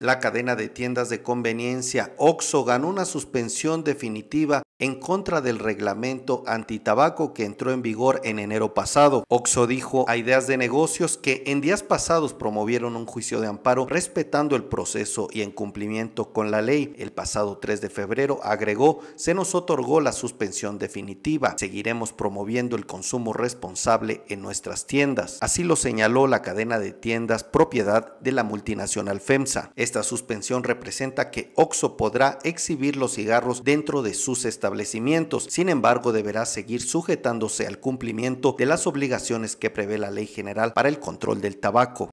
La cadena de tiendas de conveniencia OXO ganó una suspensión definitiva en contra del reglamento antitabaco que entró en vigor en enero pasado. Oxo dijo a ideas de negocios que en días pasados promovieron un juicio de amparo respetando el proceso y en cumplimiento con la ley. El pasado 3 de febrero agregó, se nos otorgó la suspensión definitiva. Seguiremos promoviendo el consumo responsable en nuestras tiendas. Así lo señaló la cadena de tiendas propiedad de la multinacional FEMSA. Esta suspensión representa que Oxo podrá exhibir los cigarros dentro de sus estaciones establecimientos. Sin embargo, deberá seguir sujetándose al cumplimiento de las obligaciones que prevé la Ley General para el Control del Tabaco.